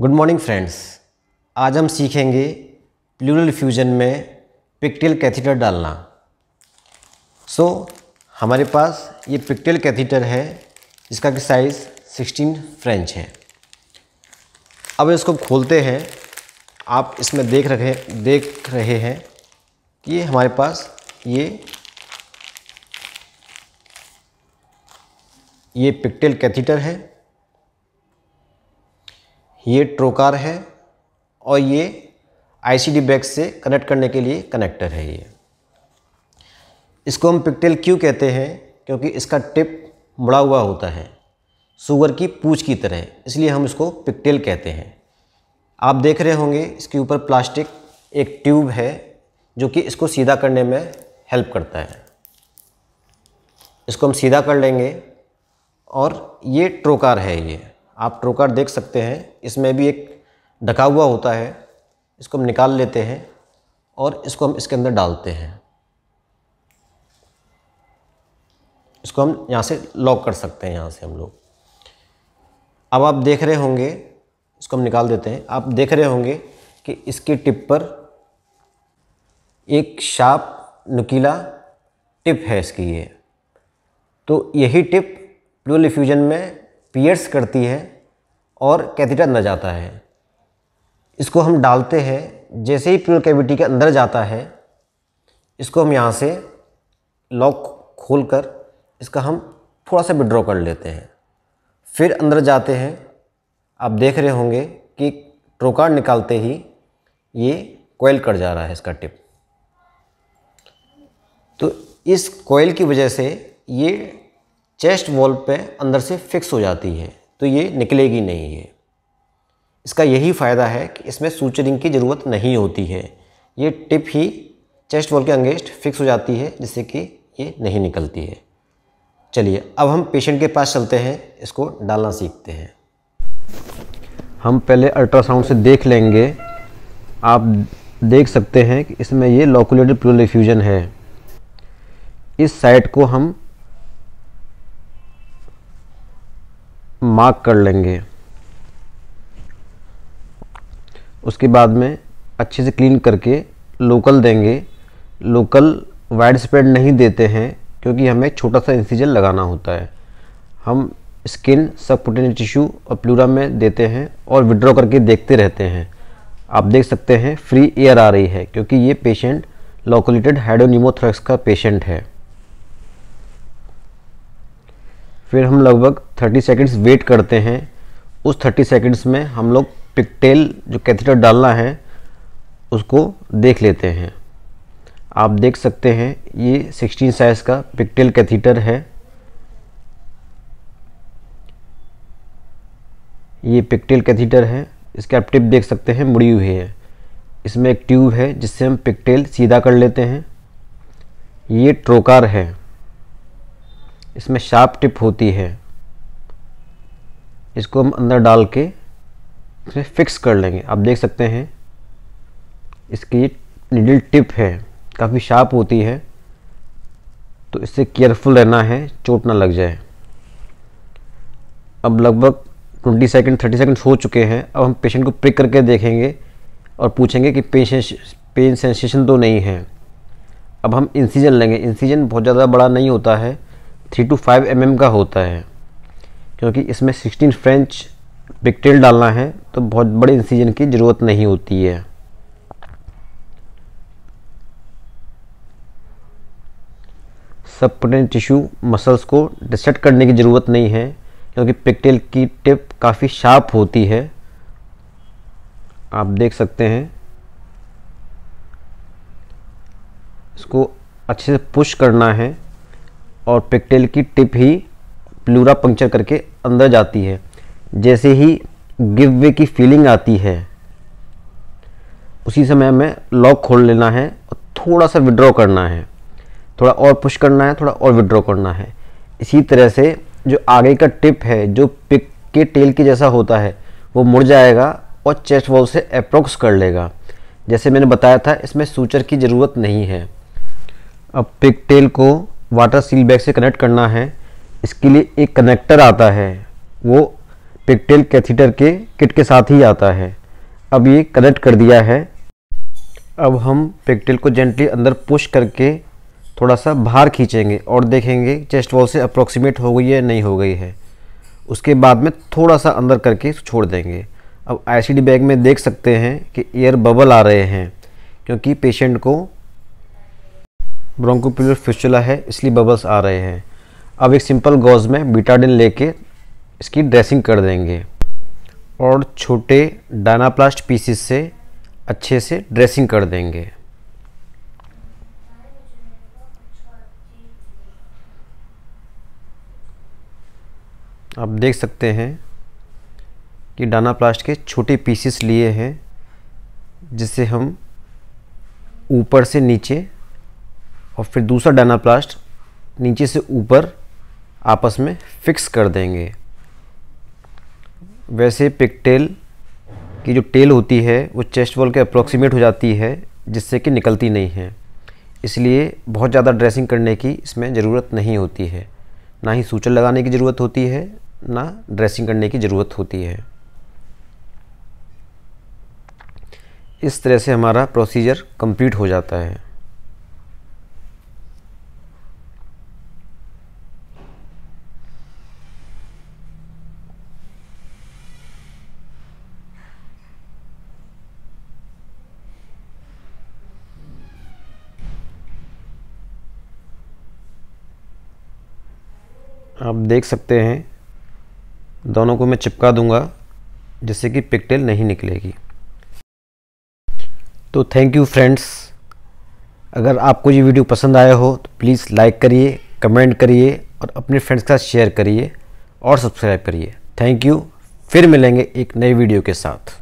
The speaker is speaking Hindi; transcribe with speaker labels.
Speaker 1: गुड मॉर्निंग फ्रेंड्स आज हम सीखेंगे प्लूरल फ्यूजन में पिक्टेल कैथीटर डालना सो so, हमारे पास ये पिक्टेल कैथीटर है जिसका कि साइज़ 16 फ्रेंच है अब इसको खोलते हैं आप इसमें देख रहे देख रहे हैं कि हमारे पास ये ये पिक्टेल कैथीटर है ये ट्रोकार है और ये आईसीडी बैग से कनेक्ट करने के लिए कनेक्टर है ये इसको हम पिकटेल क्यों कहते हैं क्योंकि इसका टिप मुड़ा हुआ होता है सुअर की पूछ की तरह इसलिए हम इसको पिकटेल कहते हैं आप देख रहे होंगे इसके ऊपर प्लास्टिक एक ट्यूब है जो कि इसको सीधा करने में हेल्प करता है इसको हम सीधा कर लेंगे और ये ट्रोकार है ये आप ट्रोकार देख सकते हैं इसमें भी एक ढका हुआ होता है इसको हम निकाल लेते हैं और इसको हम इसके अंदर डालते हैं इसको हम यहाँ से लॉक कर सकते हैं यहाँ से हम लोग अब आप देख रहे होंगे इसको हम निकाल देते हैं आप देख रहे होंगे कि इसकी टिप पर एक शार्प नुकीला टिप है इसकी ये तो यही टिप प्लूल इफ्यूजन में पियर्स करती है और कैथेटर अंदर जाता है इसको हम डालते हैं जैसे ही प्यूनल कैविटी के अंदर जाता है इसको हम यहाँ से लॉक खोल कर इसका हम थोड़ा सा विड्रॉ कर लेते हैं फिर अंदर जाते हैं आप देख रहे होंगे कि ट्रोकार निकालते ही ये कोयल कट जा रहा है इसका टिप तो इस कोयल की वजह से ये चेस्ट वॉल पे अंदर से फिक्स हो जाती है तो ये निकलेगी नहीं है इसका यही फ़ायदा है कि इसमें सूचरिंग की ज़रूरत नहीं होती है ये टिप ही चेस्ट वॉल के अंगेस्ट फिक्स हो जाती है जिससे कि ये नहीं निकलती है चलिए अब हम पेशेंट के पास चलते हैं इसको डालना सीखते हैं हम पहले अल्ट्रासाउंड से देख लेंगे आप देख सकते हैं कि इसमें ये लोकुलेटर प्लूरल इफ्यूजन है इस साइट को हम मार्क कर लेंगे उसके बाद में अच्छे से क्लीन करके लोकल देंगे लोकल वाइड स्प्रेड नहीं देते हैं क्योंकि हमें छोटा सा इंसीजन लगाना होता है हम स्किन पोटेनियल टिश्यू और प्लूरा में देते हैं और विड्रॉ करके देखते रहते हैं आप देख सकते हैं फ्री एयर आ रही है क्योंकि ये पेशेंट लोकोलेटेड हाइडोनीमोथ्रेक्स का पेशेंट है फिर हम लगभग 30 सेकंड्स वेट करते हैं उस 30 सेकंड्स में हम लोग पिकटेल जो कैथेटर डालना है उसको देख लेते हैं आप देख सकते हैं ये 16 साइज का पिकटेल कैथेटर है ये पिकटेल कैथेटर है इसके आप टिप देख सकते हैं मुड़ी हुई है इसमें एक ट्यूब है जिससे हम पिकटेल सीधा कर लेते हैं ये ट्रोकार है इसमें शार्प टिप होती है इसको हम अंदर डाल के इसमें फिक्स कर लेंगे आप देख सकते हैं इसकी निडल टिप है काफ़ी शार्प होती है तो इससे केयरफुल रहना है चोट ना लग जाए अब लगभग 20 सेकंड 30 सेकंड हो चुके हैं अब हम पेशेंट को प्रिक करके देखेंगे और पूछेंगे कि पेन सेंसेशन तो नहीं है अब हम इंसीजन लेंगे इंसीजन बहुत ज़्यादा बड़ा नहीं होता है थ्री टू फाइव एम का होता है क्योंकि इसमें सिक्सटीन फ्रेंच पिकटेल डालना है तो बहुत बड़े इंसीजन की ज़रूरत नहीं होती है सबपटेंट टिश्यू मसल्स को डिसेट करने की ज़रूरत नहीं है क्योंकि पिकटेल की टिप काफ़ी शार्प होती है आप देख सकते हैं इसको अच्छे से पुश करना है और पिकटेल की टिप ही प्लूरा पंक्चर करके अंदर जाती है जैसे ही गिव वे की फीलिंग आती है उसी समय हमें लॉक खोल लेना है और थोड़ा सा विड्रॉ करना है थोड़ा और पुश करना है थोड़ा और विड्रॉ करना है इसी तरह से जो आगे का टिप है जो पिक के टेल के जैसा होता है वो मुड़ जाएगा और चेस्ट वॉल से अप्रोक्स कर लेगा जैसे मैंने बताया था इसमें सूचर की ज़रूरत नहीं है अब पिक टेल को वाटर सील बैग से कनेक्ट करना है इसके लिए एक कनेक्टर आता है वो पिकटेल कैथीटर के किट के साथ ही आता है अब ये कनेक्ट कर दिया है अब हम पिकटेल को जेंटली अंदर पुश करके थोड़ा सा बाहर खींचेंगे और देखेंगे चेस्ट वॉल से अप्रोक्सीमेट हो गई है नहीं हो गई है उसके बाद में थोड़ा सा अंदर करके छोड़ देंगे अब आईसीडी बैग में देख सकते हैं कि एयर बबल आ रहे हैं क्योंकि पेशेंट को ब्रोंकोपिलर फिस्चुला है इसलिए बबल्स आ रहे हैं अब एक सिंपल गॉज में बीटाडिन लेके इसकी ड्रेसिंग कर देंगे और छोटे डायनाप्लास्ट पीसीस से अच्छे से ड्रेसिंग कर देंगे आप देख सकते हैं कि डाना प्लास्ट के छोटे पीसेस लिए हैं जिससे हम ऊपर से नीचे और फिर दूसरा डायनाप्लास्ट नीचे से ऊपर आपस में फिक्स कर देंगे वैसे पिकटेल की जो टेल होती है वो चेस्ट वॉल के अप्रोक्सीमेट हो जाती है जिससे कि निकलती नहीं है इसलिए बहुत ज़्यादा ड्रेसिंग करने की इसमें ज़रूरत नहीं होती है ना ही सूचर लगाने की ज़रूरत होती है ना ड्रेसिंग करने की ज़रूरत होती है इस तरह से हमारा प्रोसीजर कंप्लीट हो जाता है आप देख सकते हैं दोनों को मैं चिपका दूंगा जिससे कि पिकटेल नहीं निकलेगी तो थैंक यू फ्रेंड्स अगर आपको ये वीडियो पसंद आया हो तो प्लीज़ लाइक करिए कमेंट करिए और अपने फ्रेंड्स के साथ शेयर करिए और सब्सक्राइब करिए थैंक यू फिर मिलेंगे एक नई वीडियो के साथ